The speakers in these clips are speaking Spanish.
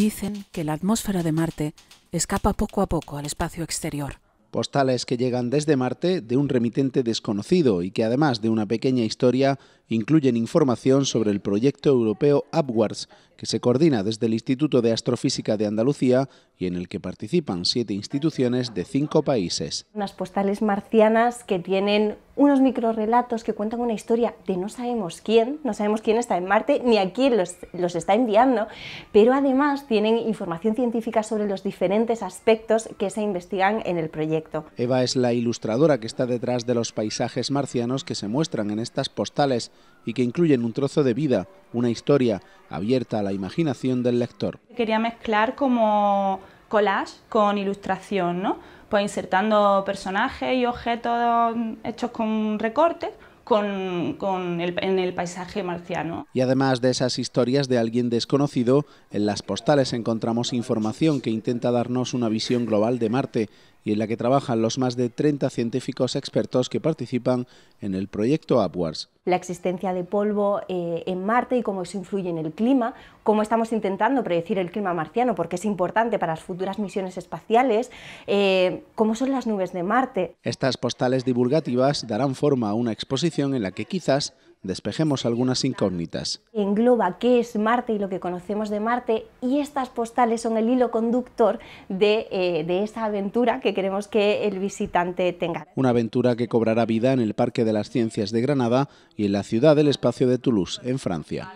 Dicen que la atmósfera de Marte escapa poco a poco al espacio exterior. Postales que llegan desde Marte de un remitente desconocido y que además de una pequeña historia incluyen información sobre el proyecto europeo Upwards, que se coordina desde el Instituto de Astrofísica de Andalucía y en el que participan siete instituciones de cinco países. Unas postales marcianas que tienen unos microrelatos que cuentan una historia de no sabemos quién, no sabemos quién está en Marte ni a quién los, los está enviando, pero además tienen información científica sobre los diferentes aspectos que se investigan en el proyecto. Eva es la ilustradora que está detrás de los paisajes marcianos que se muestran en estas postales y que incluyen un trozo de vida, una historia abierta a la imaginación del lector. Quería mezclar como collage con ilustración, ¿no? Pues insertando personajes y objetos hechos con recortes con, el, en el paisaje marciano. Y además de esas historias de alguien desconocido, en las postales encontramos información que intenta darnos una visión global de Marte y en la que trabajan los más de 30 científicos expertos que participan en el proyecto Upwards. La existencia de polvo eh, en Marte y cómo eso influye en el clima, cómo estamos intentando predecir el clima marciano, porque es importante para las futuras misiones espaciales, eh, cómo son las nubes de Marte. Estas postales divulgativas darán forma a una exposición en la que quizás despejemos algunas incógnitas. Engloba qué es Marte y lo que conocemos de Marte y estas postales son el hilo conductor de, eh, de, esa aventura que queremos que el visitante tenga. Una aventura que cobrará vida en el Parque de las Ciencias de Granada y en la ciudad del espacio de Toulouse, en Francia.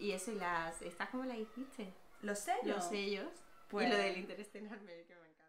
Y, eso, las, Los sellos. Los pues sellos. lo del interés